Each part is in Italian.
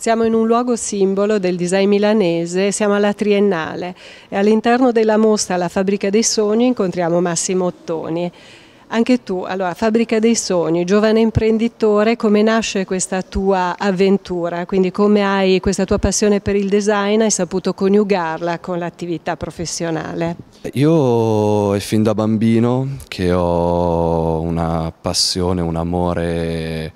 Siamo in un luogo simbolo del design milanese, siamo alla Triennale e all'interno della mostra La Fabbrica dei Sogni incontriamo Massimo Ottoni. Anche tu, allora, Fabbrica dei Sogni, giovane imprenditore, come nasce questa tua avventura? Quindi come hai questa tua passione per il design, hai saputo coniugarla con l'attività professionale? Io è eh, fin da bambino che ho una passione, un amore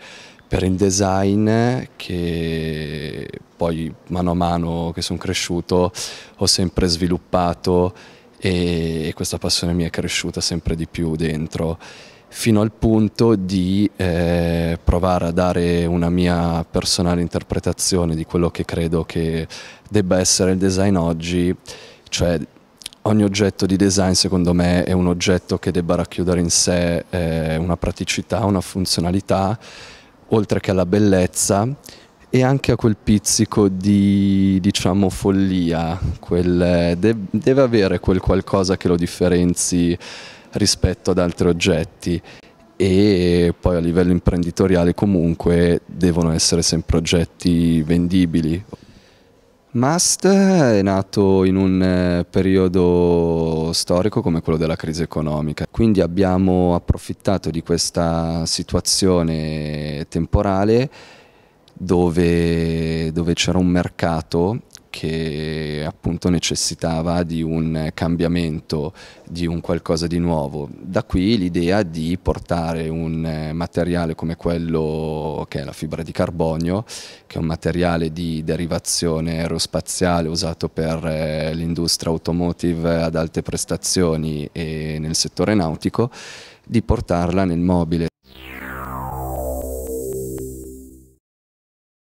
per il design che poi mano a mano che sono cresciuto ho sempre sviluppato e questa passione mi è cresciuta sempre di più dentro fino al punto di eh, provare a dare una mia personale interpretazione di quello che credo che debba essere il design oggi, cioè ogni oggetto di design secondo me è un oggetto che debba racchiudere in sé eh, una praticità, una funzionalità oltre che alla bellezza e anche a quel pizzico di diciamo follia, quel, deve avere quel qualcosa che lo differenzi rispetto ad altri oggetti e poi a livello imprenditoriale comunque devono essere sempre oggetti vendibili. Must è nato in un eh, periodo storico come quello della crisi economica, quindi abbiamo approfittato di questa situazione temporale dove, dove c'era un mercato che appunto necessitava di un cambiamento, di un qualcosa di nuovo. Da qui l'idea di portare un eh, materiale come quello che è la fibra di carbonio, che è un materiale di derivazione aerospaziale usato per eh, l'industria automotive ad alte prestazioni e nel settore nautico, di portarla nel mobile.